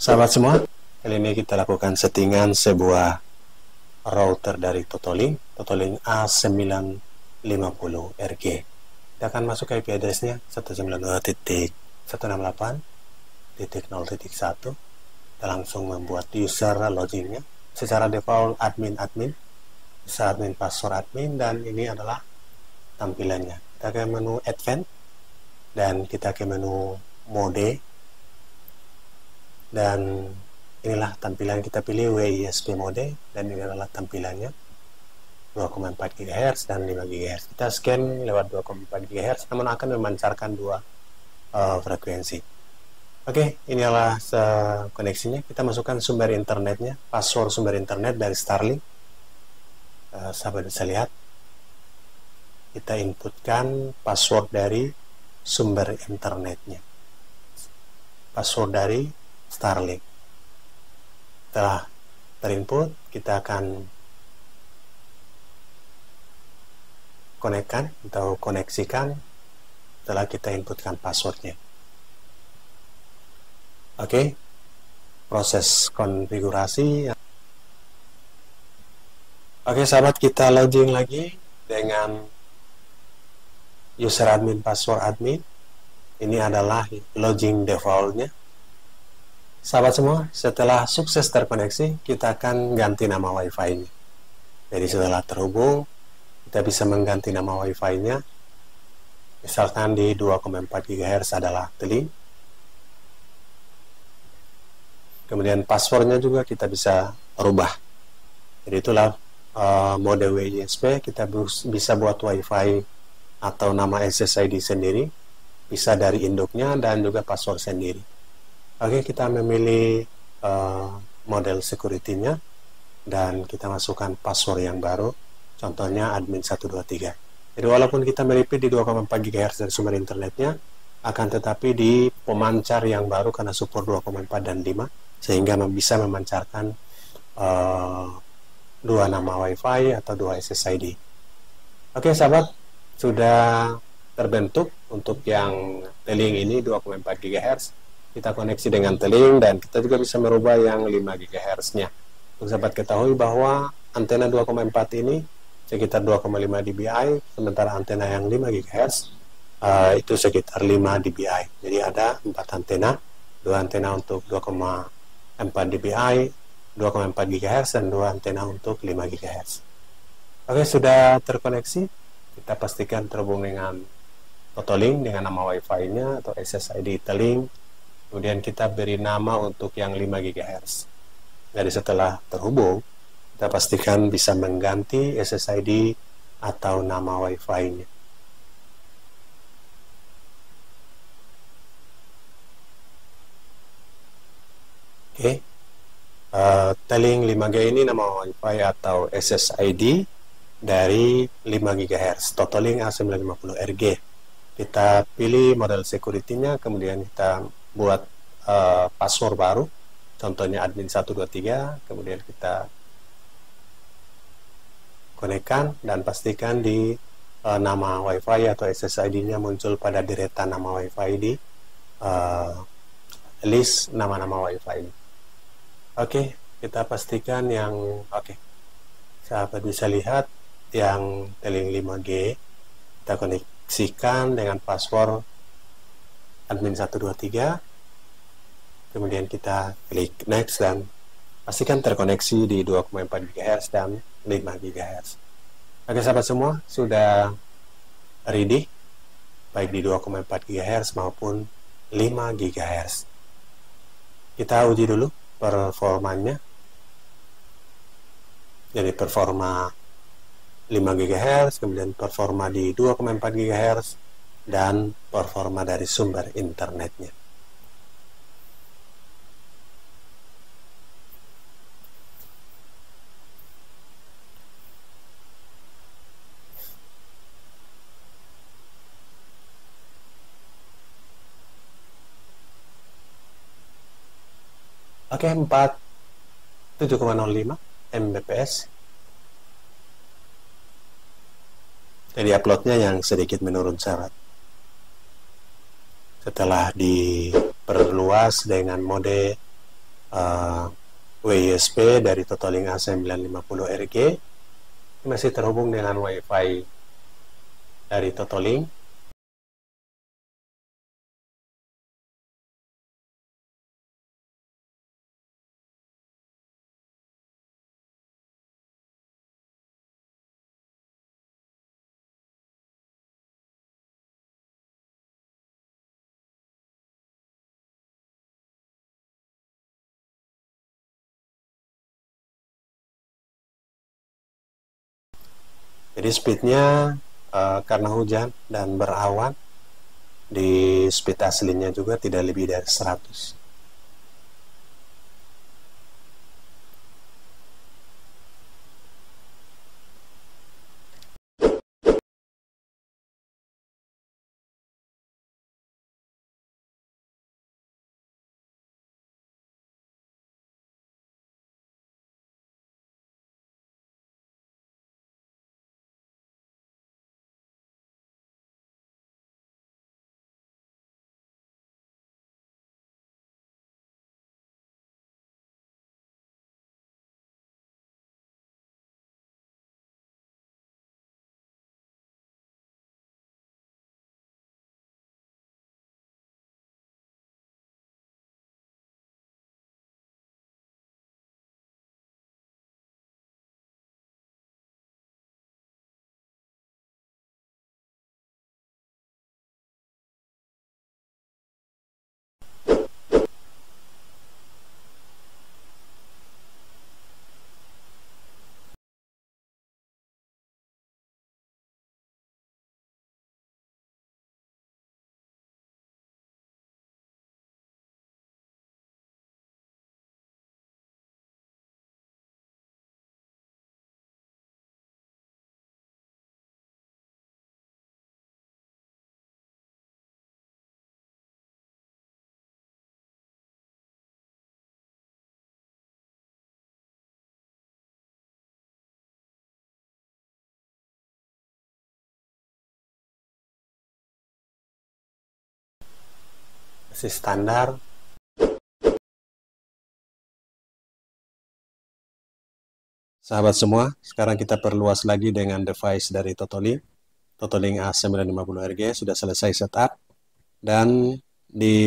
Sahabat semua, kali ini kita lakukan settingan sebuah router dari Totolink, Totolink A950RG. Kita akan masuk ke IP addressnya 192.168.0.1. Kita langsung membuat user loginnya. Secara default admin admin, user admin password admin dan ini adalah tampilannya kita ke menu advance dan kita ke menu mode dan inilah tampilan kita pilih WISP mode dan ini adalah tampilannya 2,4 GHz dan 5 GHz kita scan lewat 2,4 GHz namun akan memancarkan dua uh, frekuensi oke okay, inilah eh, koneksinya kita masukkan sumber internetnya password sumber internet dari Starlink uh, sahabat bisa lihat kita inputkan password dari sumber internetnya password dari Starlink setelah terinput kita akan konekkan atau koneksikan setelah kita inputkan passwordnya oke proses konfigurasi oke sahabat kita login lagi dengan user admin password admin ini adalah login defaultnya sahabat semua setelah sukses terkoneksi kita akan ganti nama wifi nya jadi setelah terhubung kita bisa mengganti nama wifi nya misalkan di 2,4 GHz adalah teling kemudian passwordnya juga kita bisa rubah jadi itulah uh, mode WISP kita bisa buat wifi atau nama ssid sendiri bisa dari induknya dan juga password sendiri oke kita memilih uh, model security-nya dan kita masukkan password yang baru contohnya admin 123 jadi walaupun kita meripit di 2,4 GHz dari sumber internetnya akan tetapi di pemancar yang baru karena support 2,4 dan 5 sehingga bisa memancarkan uh, dua nama WiFi atau dua SSID. Oke, sahabat, sudah terbentuk untuk yang teling ini 2,4 GHz kita koneksi dengan teling dan kita juga bisa merubah yang 5 GHz nya untuk sahabat ketahui bahwa antena 2,4 ini sekitar 2,5 dBi sementara antena yang 5 GHz uh, itu sekitar 5 dBi jadi ada 4 antena 2 antena untuk 2,4 dBi 2,4 GHz dan 2 antena untuk 5 GHz oke sudah terkoneksi kita pastikan terhubung dengan Totolink dengan nama wifi nya atau SSID Telink. Kemudian kita beri nama untuk yang 5 GHz. Jadi setelah terhubung, kita pastikan bisa mengganti SSID atau nama wifi nya Oke, okay. uh, eh, Telink 5G ini nama wifi atau SSID dari 5 GHz totaling A950RG kita pilih model security-nya kemudian kita buat uh, password baru contohnya admin 123 kemudian kita konekkan dan pastikan di uh, nama wifi atau SSID-nya muncul pada deretan nama wifi di uh, list nama-nama wifi oke okay, kita pastikan yang oke okay. sahabat bisa lihat yang Telling 5G kita koneksikan dengan password admin 123 kemudian kita klik next dan pastikan terkoneksi di 2,4 GHz dan 5 GHz oke sahabat semua sudah ready baik di 2,4 GHz maupun 5 GHz kita uji dulu performanya jadi performa 5 GHz, kemudian performa di 2,4 GHz, dan performa dari sumber internetnya. Oke, okay, 4 7,05 Mbps Jadi uploadnya yang sedikit menurun syarat. Setelah diperluas dengan mode uh, eh, WISP dari Totoling A950RG masih terhubung dengan WiFi dari Totoling Jadi speednya uh, karena hujan dan berawan di speed aslinya juga tidak lebih dari 100. masih standar Sahabat semua, sekarang kita perluas lagi dengan device dari Totolink. Totolink A950RG sudah selesai setup dan di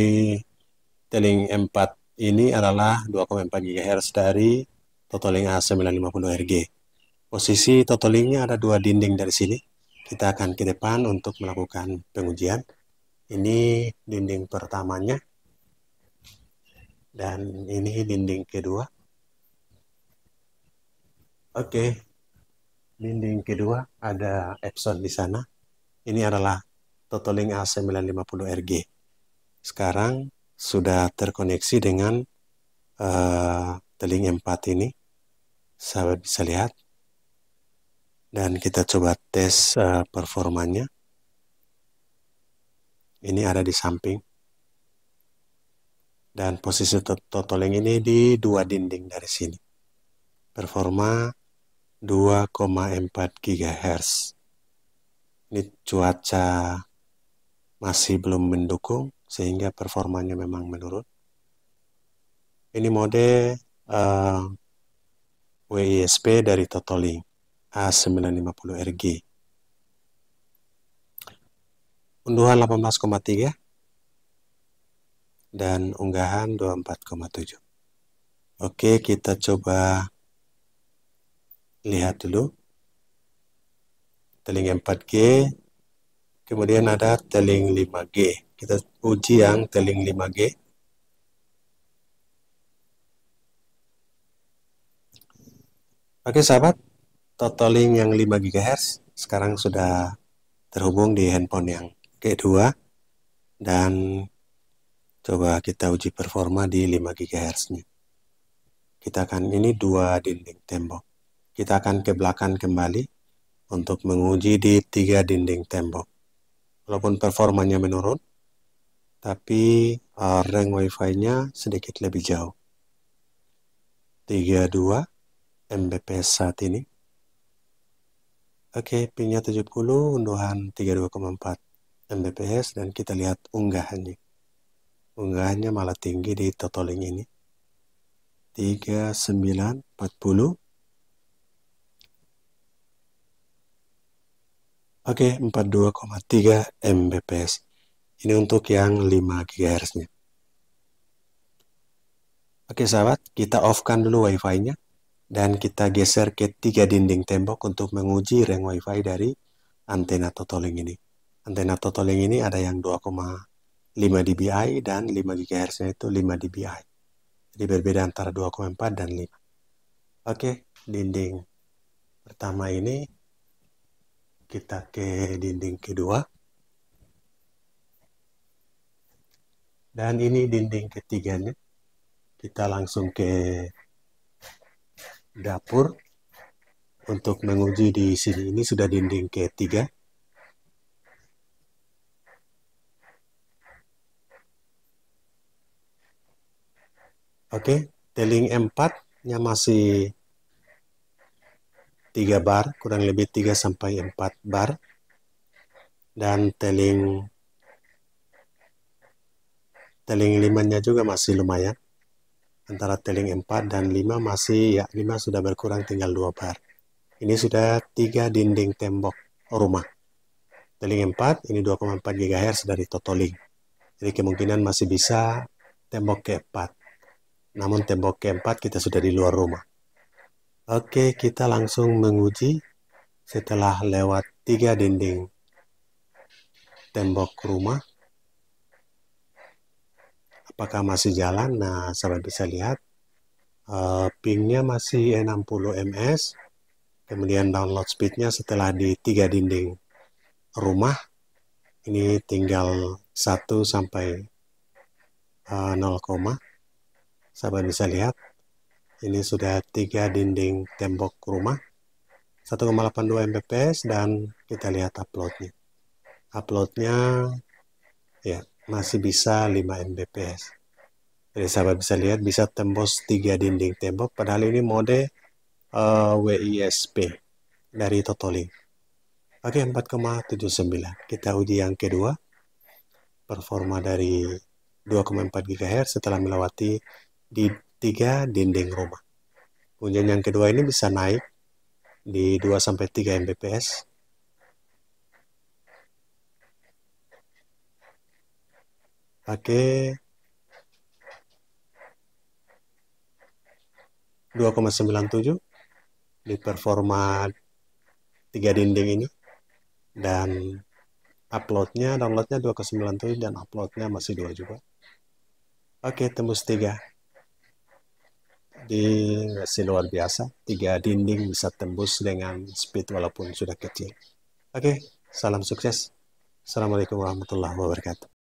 TotoLink M4 ini adalah 2,4 GHz dari Totolink A950RG. Posisi Totolinknya ada dua dinding dari sini. Kita akan ke depan untuk melakukan pengujian. Ini dinding pertamanya. Dan ini dinding kedua. Oke. Dinding kedua ada Epson di sana. Ini adalah Totoling A950RG. Sekarang sudah terkoneksi dengan uh, eh, teling empat ini. Sahabat bisa lihat. Dan kita coba tes uh, performanya ini ada di samping. Dan posisi totoling ini di dua dinding dari sini. Performa 2,4 GHz. Ini cuaca masih belum mendukung sehingga performanya memang menurun. Ini mode uh, eh, WISP dari Totoling A950RG unduhan 18,3 dan unggahan 24,7 Oke kita coba lihat dulu teling 4G kemudian ada teling 5G kita uji yang teling 5G Oke sahabat, totaling yang 5 GHz sekarang sudah terhubung di handphone yang G2 dan coba kita uji performa di 5 GHz-nya. Kita akan ini dua dinding tembok. Kita akan ke belakang kembali untuk menguji di tiga dinding tembok. Walaupun performanya menurun, tapi uh, eh, rank wifi-nya sedikit lebih jauh. 32 Mbps saat ini. Oke, pinnya 70, unduhan 32,4. Mbps dan kita lihat unggahannya. Unggahannya malah tinggi di Totoling ini. 3940 Oke, okay, 42,3 Mbps. Ini untuk yang 5 GHz-nya. Oke okay, sahabat, kita off-kan dulu Wi-Fi-nya dan kita geser ke tiga dinding tembok untuk menguji range Wi-Fi dari antena totoling ini antena totoling ini ada yang 2,5 dBi dan 5 GHz-nya itu 5 dBi. Jadi berbeda antara 2,4 dan 5. Oke, dinding pertama ini kita ke dinding kedua. Dan ini dinding ketiganya. Kita langsung ke dapur untuk menguji di sini. Ini sudah dinding ketiga Oke, okay. tailing 4-nya masih 3 bar, kurang lebih 3 sampai 4 bar. Dan tailing tailing 5-nya juga masih lumayan. Antara tailing 4 dan 5 masih ya 5 sudah berkurang tinggal 2 bar. Ini sudah 3 dinding tembok rumah. Tailing 4 ini 2,4 GHz dari total Jadi kemungkinan masih bisa tembok keempat. Namun tembok keempat kita sudah di luar rumah. Oke, kita langsung menguji setelah lewat tiga dinding tembok rumah. Apakah masih jalan? Nah, sahabat bisa lihat uh, pingnya masih 60 ms. Kemudian download speednya setelah di tiga dinding rumah ini tinggal 1 sampai uh, eh, 0, sahabat bisa lihat ini sudah tiga dinding tembok rumah 1,82 Mbps dan kita lihat uploadnya uploadnya ya masih bisa 5 Mbps jadi sahabat bisa lihat bisa tembus tiga dinding tembok padahal ini mode uh, eh, WISP dari Totolink Oke, 4,79. Kita uji yang kedua. Performa dari 2,4 GHz setelah melewati di tiga dinding rumah. Kemudian yang kedua ini bisa naik di 2 sampai 3 Mbps. Oke, Pakai 2,97 di performa tiga dinding ini dan uploadnya downloadnya 2,97 dan uploadnya masih dua juga oke tembus tiga di hasil luar biasa. Tiga dinding bisa tembus dengan speed walaupun sudah kecil. Oke, salam sukses. Assalamualaikum warahmatullahi wabarakatuh.